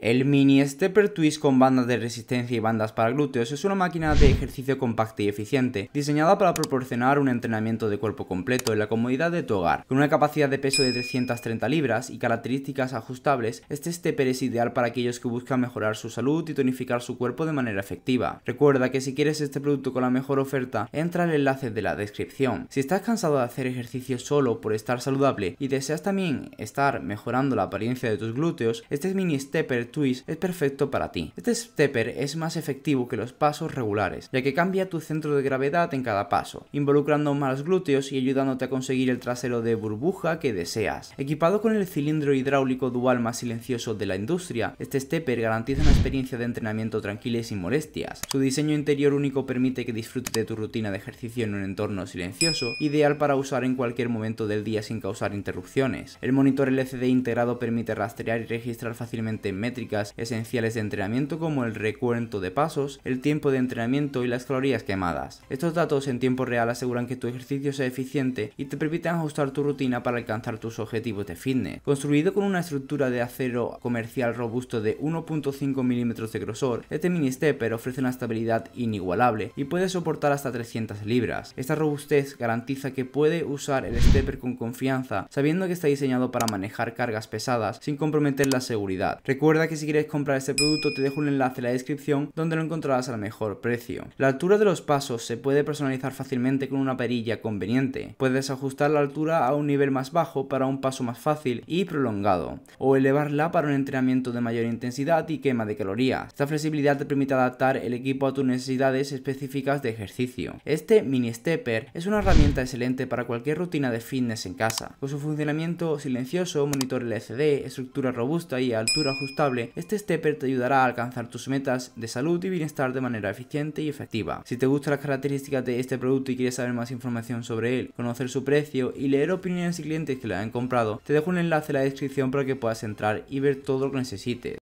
El Mini Stepper Twist con bandas de resistencia y bandas para glúteos es una máquina de ejercicio compacta y eficiente, diseñada para proporcionar un entrenamiento de cuerpo completo en la comodidad de tu hogar. Con una capacidad de peso de 330 libras y características ajustables, este stepper es ideal para aquellos que buscan mejorar su salud y tonificar su cuerpo de manera efectiva. Recuerda que si quieres este producto con la mejor oferta, entra al enlace de la descripción. Si estás cansado de hacer ejercicio solo por estar saludable y deseas también estar mejorando la apariencia de tus glúteos, este Mini Stepper twist es perfecto para ti. Este stepper es más efectivo que los pasos regulares, ya que cambia tu centro de gravedad en cada paso, involucrando más glúteos y ayudándote a conseguir el trasero de burbuja que deseas. Equipado con el cilindro hidráulico dual más silencioso de la industria, este stepper garantiza una experiencia de entrenamiento tranquila y sin molestias. Su diseño interior único permite que disfrutes de tu rutina de ejercicio en un entorno silencioso, ideal para usar en cualquier momento del día sin causar interrupciones. El monitor LCD integrado permite rastrear y registrar fácilmente metros esenciales de entrenamiento como el recuento de pasos, el tiempo de entrenamiento y las calorías quemadas. Estos datos en tiempo real aseguran que tu ejercicio sea eficiente y te permiten ajustar tu rutina para alcanzar tus objetivos de fitness. Construido con una estructura de acero comercial robusto de 1.5 milímetros de grosor, este mini stepper ofrece una estabilidad inigualable y puede soportar hasta 300 libras. Esta robustez garantiza que puede usar el stepper con confianza, sabiendo que está diseñado para manejar cargas pesadas sin comprometer la seguridad. Recuerda que si quieres comprar este producto te dejo un enlace en la descripción donde lo encontrarás al mejor precio. La altura de los pasos se puede personalizar fácilmente con una perilla conveniente. Puedes ajustar la altura a un nivel más bajo para un paso más fácil y prolongado, o elevarla para un entrenamiento de mayor intensidad y quema de calorías. Esta flexibilidad te permite adaptar el equipo a tus necesidades específicas de ejercicio. Este mini stepper es una herramienta excelente para cualquier rutina de fitness en casa. Con su funcionamiento silencioso, monitor LCD, estructura robusta y altura ajustable este stepper te ayudará a alcanzar tus metas de salud y bienestar de manera eficiente y efectiva. Si te gustan las características de este producto y quieres saber más información sobre él, conocer su precio y leer opiniones de clientes que lo han comprado, te dejo un enlace en la descripción para que puedas entrar y ver todo lo que necesites.